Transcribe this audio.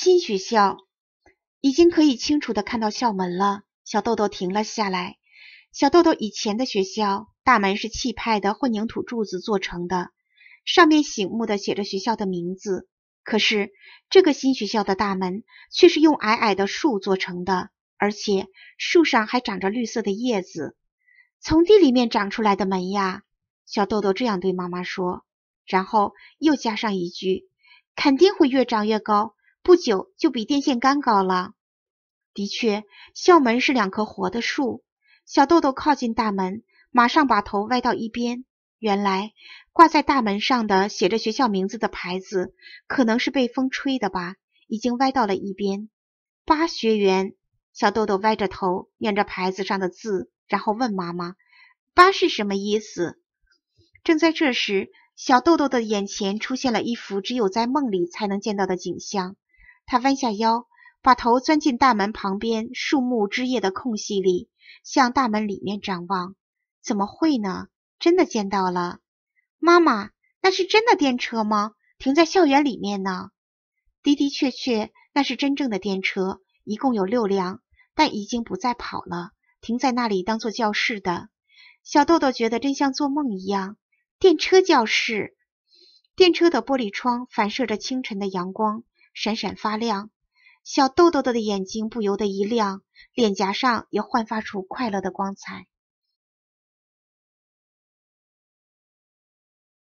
新学校已经可以清楚的看到校门了。小豆豆停了下来。小豆豆以前的学校大门是气派的混凝土柱子做成的，上面醒目的写着学校的名字。可是这个新学校的大门却是用矮矮的树做成的，而且树上还长着绿色的叶子。从地里面长出来的门呀，小豆豆这样对妈妈说，然后又加上一句：“肯定会越长越高。”不久就比电线杆高了。的确，校门是两棵活的树。小豆豆靠近大门，马上把头歪到一边。原来挂在大门上的写着学校名字的牌子，可能是被风吹的吧，已经歪到了一边。八学园。小豆豆歪着头念着牌子上的字，然后问妈妈：“八是什么意思？”正在这时，小豆豆的眼前出现了一幅只有在梦里才能见到的景象。他弯下腰，把头钻进大门旁边树木枝叶的空隙里，向大门里面张望。怎么会呢？真的见到了！妈妈，那是真的电车吗？停在校园里面呢？的的确确，那是真正的电车，一共有六辆，但已经不再跑了，停在那里当做教室的。小豆豆觉得真像做梦一样。电车教室，电车的玻璃窗反射着清晨的阳光。闪闪发亮，小豆豆的眼睛不由得一亮，脸颊上也焕发出快乐的光彩。